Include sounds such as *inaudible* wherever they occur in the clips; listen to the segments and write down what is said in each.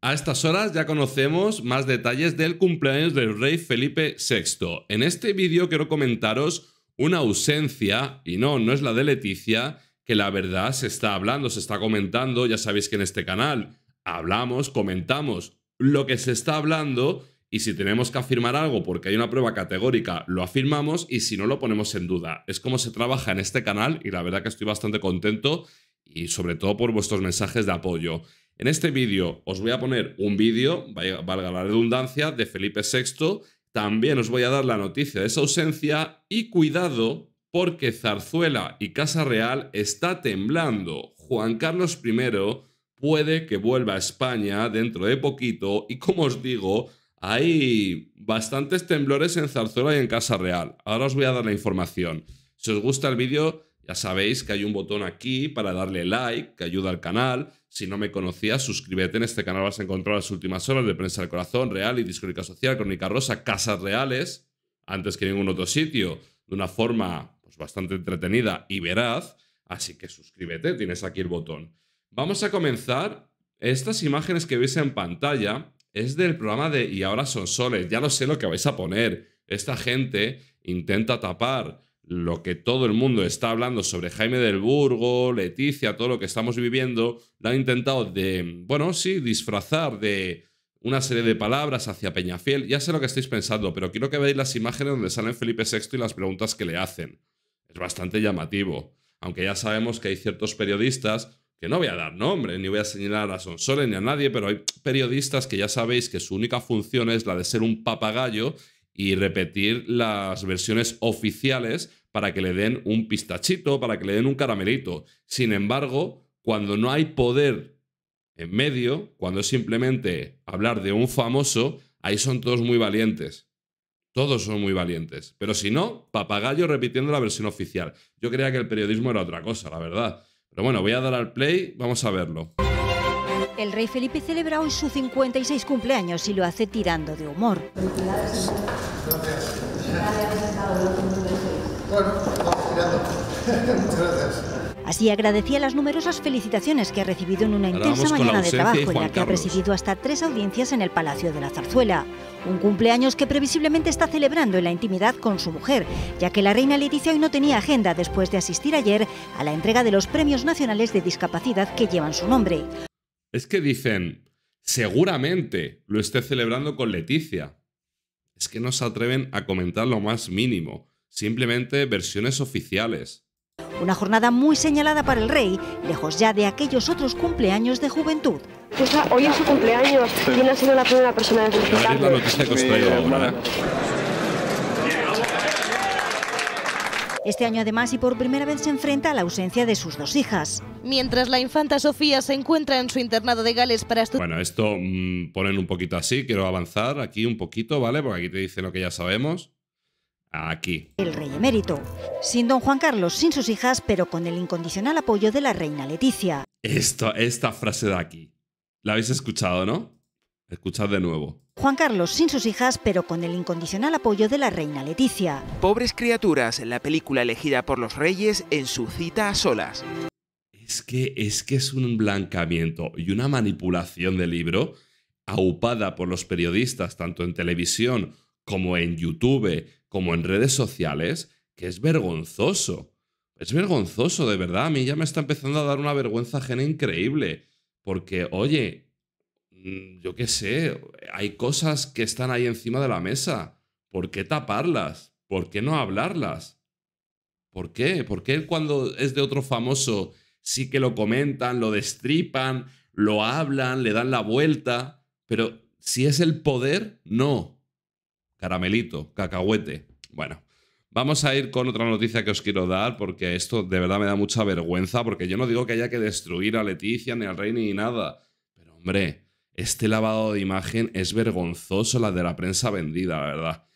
A estas horas ya conocemos más detalles del cumpleaños del rey Felipe VI. En este vídeo quiero comentaros una ausencia, y no, no es la de Leticia, que la verdad se está hablando, se está comentando, ya sabéis que en este canal hablamos, comentamos lo que se está hablando y si tenemos que afirmar algo porque hay una prueba categórica, lo afirmamos y si no lo ponemos en duda. Es como se trabaja en este canal y la verdad que estoy bastante contento y sobre todo por vuestros mensajes de apoyo. En este vídeo os voy a poner un vídeo, valga la redundancia, de Felipe VI. También os voy a dar la noticia de su ausencia y cuidado porque Zarzuela y Casa Real está temblando. Juan Carlos I puede que vuelva a España dentro de poquito y como os digo, hay bastantes temblores en Zarzuela y en Casa Real. Ahora os voy a dar la información. Si os gusta el vídeo, ya sabéis que hay un botón aquí para darle like, que ayuda al canal. Si no me conocías, suscríbete en este canal. Vas a encontrar las últimas horas de Prensa del Corazón, Real y Discórica Social, Crónica Rosa, Casas Reales, antes que ningún otro sitio, de una forma pues, bastante entretenida y veraz. Así que suscríbete, tienes aquí el botón. Vamos a comenzar. Estas imágenes que veis en pantalla es del programa de Y ahora son soles. Ya no sé lo que vais a poner. Esta gente intenta tapar lo que todo el mundo está hablando sobre Jaime del Burgo, Leticia, todo lo que estamos viviendo, lo han intentado de, bueno, sí, disfrazar de una serie de palabras hacia Peñafiel. Ya sé lo que estáis pensando, pero quiero que veáis las imágenes donde salen Felipe VI y las preguntas que le hacen. Es bastante llamativo, aunque ya sabemos que hay ciertos periodistas, que no voy a dar nombre, ni voy a señalar a Sonsoles ni a nadie, pero hay periodistas que ya sabéis que su única función es la de ser un papagayo y repetir las versiones oficiales para que le den un pistachito, para que le den un caramelito. Sin embargo, cuando no hay poder en medio, cuando es simplemente hablar de un famoso, ahí son todos muy valientes. Todos son muy valientes. Pero si no, papagayo repitiendo la versión oficial. Yo creía que el periodismo era otra cosa, la verdad. Pero bueno, voy a dar al play, vamos a verlo. El rey Felipe celebra hoy su 56 cumpleaños y lo hace tirando de humor. Bueno, *laughs* gracias. Así agradecía las numerosas felicitaciones que ha recibido en una intensa mañana de trabajo en la que ha presidido hasta tres audiencias en el Palacio de la Zarzuela. Un cumpleaños que previsiblemente está celebrando en la intimidad con su mujer, ya que la reina Leticia hoy no tenía agenda después de asistir ayer a la entrega de los premios nacionales de discapacidad que llevan su nombre. Es que dicen, seguramente lo esté celebrando con Leticia. Es que no se atreven a comentar lo más mínimo simplemente versiones oficiales. Una jornada muy señalada para el rey, lejos ya de aquellos otros cumpleaños de juventud. Pues hoy es su cumpleaños. no ha sido la primera persona Este año además y por primera vez se enfrenta a la ausencia de sus dos hijas. Mientras la infanta Sofía se encuentra en su internado de Gales para estudiar... Bueno, esto mm, ponen un poquito así, quiero avanzar aquí un poquito, ¿vale? Porque aquí te dice lo que ya sabemos. Aquí. El rey emérito. Sin don Juan Carlos, sin sus hijas, pero con el incondicional apoyo de la reina Leticia. Esto, esta frase de aquí. ¿La habéis escuchado, no? Escuchad de nuevo. Juan Carlos sin sus hijas, pero con el incondicional apoyo de la reina Leticia. Pobres criaturas, la película elegida por los reyes en su cita a solas. Es que es, que es un blancamiento y una manipulación del libro aupada por los periodistas, tanto en televisión como en YouTube, como en redes sociales, que es vergonzoso. Es vergonzoso, de verdad. A mí ya me está empezando a dar una vergüenza ajena increíble. Porque, oye, mm, yo qué sé, hay cosas que están ahí encima de la mesa. ¿Por qué taparlas? ¿Por qué no hablarlas? ¿Por qué? ¿Por qué cuando es de otro famoso sí que lo comentan, lo destripan, lo hablan, le dan la vuelta? Pero si es el poder, no caramelito, cacahuete. Bueno, Vamos a ir con otra noticia que os quiero dar, porque esto de verdad me da mucha vergüenza, porque yo no digo que haya que destruir a Leticia, ni al rey, ni nada. Pero hombre, este lavado de imagen es vergonzoso, la de la prensa vendida, la verdad.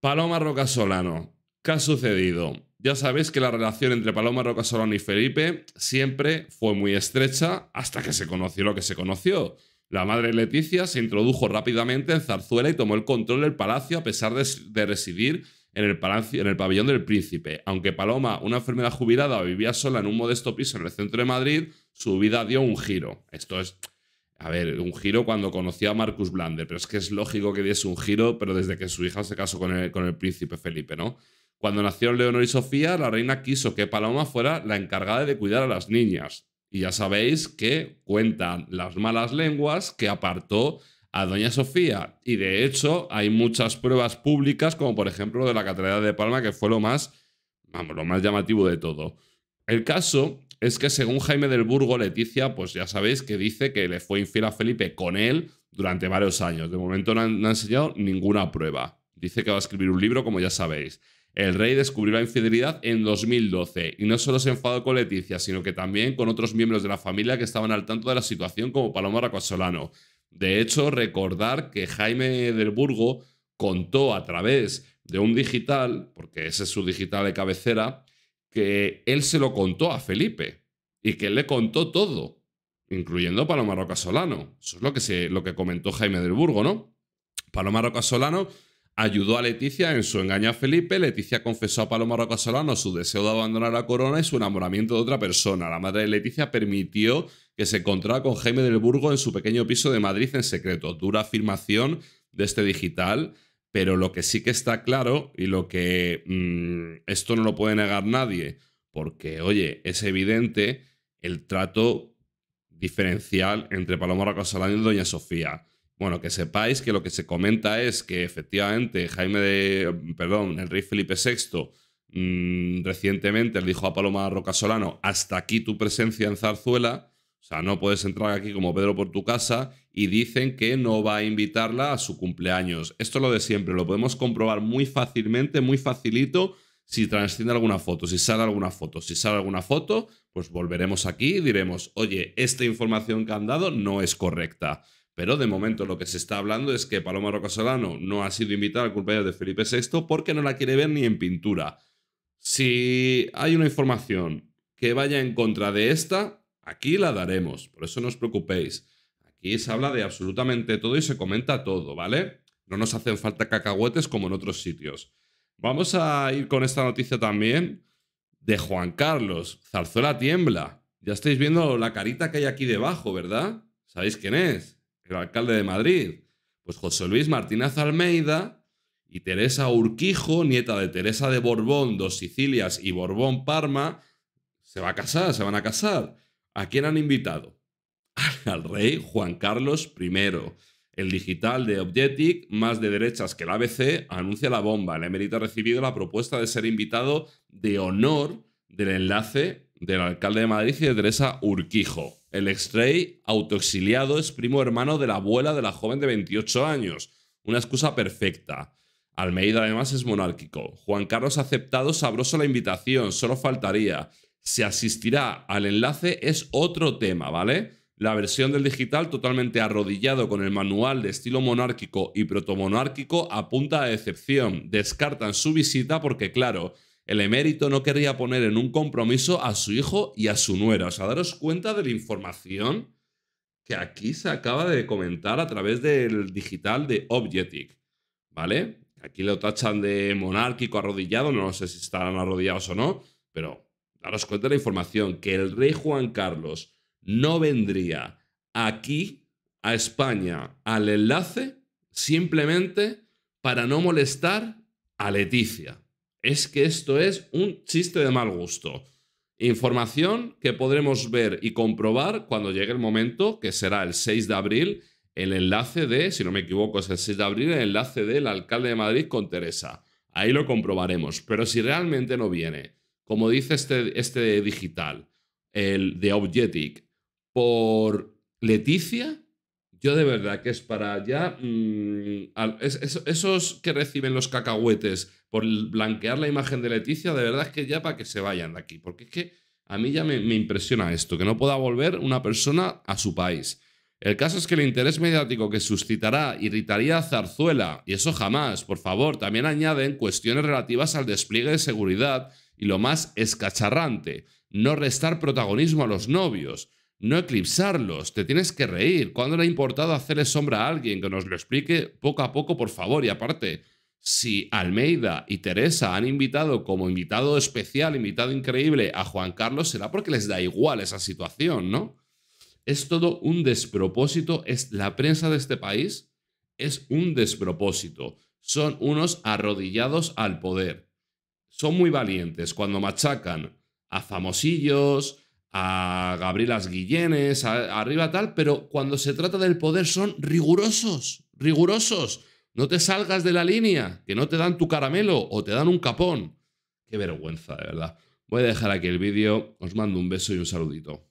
Paloma Roca Solano, ¿qué ha sucedido? Ya sabéis que la relación entre Paloma Roca Solano y Felipe siempre fue muy estrecha hasta que se conoció lo que se conoció. La madre Leticia se introdujo rápidamente en Zarzuela y tomó el control del palacio a pesar de, residir en el, palacio, en el pabellón del príncipe. Aunque Paloma, una enfermera jubilada, vivía sola en un modesto piso en el centro de Madrid, su vida dio un giro. Esto es, a ver, un giro cuando conoció a Marcus Blander, pero es que es lógico que diese un giro, pero desde que su hija se casó con el, con el príncipe Felipe, ¿no? Cuando nacieron Leonor y Sofía, la reina quiso que Paloma fuera la encargada de cuidar a las niñas. Y ya sabéis que cuentan las malas lenguas que apartó a Doña Sofía. Y de hecho hay muchas pruebas públicas, como por ejemplo de la Catedral de Palma, que fue lo más, vamos, lo más llamativo de todo. El caso es que según Jaime del Burgo, Leticia, pues ya sabéis que dice que le fue infiel a Felipe con él durante varios años. De momento no ha enseñado ninguna prueba. Dice que va a escribir un libro, como ya sabéis. El rey descubrió la infidelidad en 2012 y no solo se enfadó con Leticia, sino que también con otros miembros de la familia que estaban al tanto de la situación, como Paloma Solano. De hecho, recordar que Jaime del Burgo contó a través de un digital, porque ese es su digital de cabecera, que él se lo contó a Felipe y que él le contó todo, incluyendo Paloma Rocasolano. Eso es lo que, se, lo que comentó Jaime del Burgo, ¿no? Paloma Rocasolano. Solano ayudó a Leticia en su engaño a Felipe. Leticia confesó a Paloma Roca Solano su deseo de abandonar la corona y su enamoramiento de otra persona. La madre de Leticia permitió que se encontrara con Jaime del Burgo en su pequeño piso de Madrid en secreto. Dura afirmación de este digital, pero lo que sí que está claro y lo que mm, esto no lo puede negar nadie, porque oye, es evidente el trato diferencial entre Paloma Roca y Doña Sofía bueno, que sepáis que lo que se comenta es que efectivamente Jaime de, perdón, el rey Felipe VI mm, recientemente le dijo a Paloma Roca Solano, hasta aquí tu presencia en Zarzuela, o sea, no puedes entrar aquí como Pedro por tu casa y dicen que no va a invitarla a su cumpleaños. Esto es lo de siempre, lo podemos comprobar muy fácilmente, muy facilito, si transciende alguna foto, si sale alguna foto, si sale alguna foto, pues volveremos aquí y diremos, oye, esta información que han dado no es correcta. Pero de momento lo que se está hablando es que Paloma Rocasolano no ha sido invitada al cumpleaños de Felipe VI porque no la quiere ver ni en pintura. Si hay una información que vaya en contra de esta, aquí la daremos. Por eso no os preocupéis. Aquí se habla de absolutamente todo y se comenta todo, ¿vale? No nos hacen falta cacahuetes como en otros sitios. Vamos a ir con esta noticia también de Juan Carlos. Zarzuela tiembla. Ya estáis viendo la carita que hay aquí debajo, ¿verdad? ¿Sabéis quién es? el alcalde de Madrid? Pues José Luis Martínez Almeida y Teresa Urquijo, nieta de Teresa de Borbón, dos Sicilias y Borbón Parma, se va a casar, se van a casar. ¿A quién han invitado? *laughs* Al rey Juan Carlos I. El digital de Objetic, más de derechas que el ABC, anuncia la bomba. El emérito ha recibido la propuesta de ser invitado de honor del enlace del alcalde de Madrid y de Teresa Urquijo. El ex rey autoexiliado es primo hermano de la abuela de la joven de 28 años. Una excusa perfecta. Almeida además es monárquico. Juan Carlos ha aceptado sabroso la invitación, solo faltaría. ¿Se asistirá al enlace es otro tema, ¿vale? La versión del digital totalmente arrodillado con el manual de estilo monárquico y protomonárquico apunta a decepción. Descartan su visita porque, claro, el emérito no querría poner en un compromiso a su hijo y a su nuera. O sea, daros cuenta de la información que aquí se acaba de comentar a través del digital de Objectic, ¿vale? Aquí lo tachan de monárquico arrodillado, no sé si estarán arrodillados o no, pero daros cuenta de la información que el rey Juan Carlos no vendría aquí a España al enlace simplemente para no molestar a Leticia es que esto es un chiste de mal gusto. Información que podremos ver y comprobar cuando llegue el momento, que será el 6 de abril, el enlace de, si no me equivoco, es el 6 de abril, el enlace del alcalde de Madrid con Teresa. Ahí lo comprobaremos. Pero si realmente no viene, como dice este, este digital, el de Objetic, por Leticia, yo de verdad que es para ya... Mm, esos que reciben los cacahuetes por blanquear la imagen de Leticia, de verdad es que ya para que se vayan de aquí, porque es que a mí ya me, me impresiona esto, que no pueda volver una persona a su país. El caso es que el interés mediático que suscitará irritaría a Zarzuela, y eso jamás, por favor, también añaden cuestiones relativas al despliegue de seguridad y lo más escacharrante, no restar protagonismo a los novios no eclipsarlos, te tienes que reír. ¿Cuándo le ha importado hacerle sombra a alguien? Que nos lo explique poco a poco, por favor. Y aparte, si Almeida y Teresa han invitado como invitado especial, invitado increíble a Juan Carlos, será porque les da igual esa situación, ¿no? Es todo un despropósito, es la prensa de este país es un despropósito. Son unos arrodillados al poder. Son muy valientes cuando machacan a famosillos, a Gabrielas Guillenes, arriba tal, pero cuando se trata del poder son rigurosos, rigurosos. No te salgas de la línea, que no te dan tu caramelo o te dan un capón. Qué vergüenza, de verdad. Voy a dejar aquí el vídeo, os mando un beso y un saludito.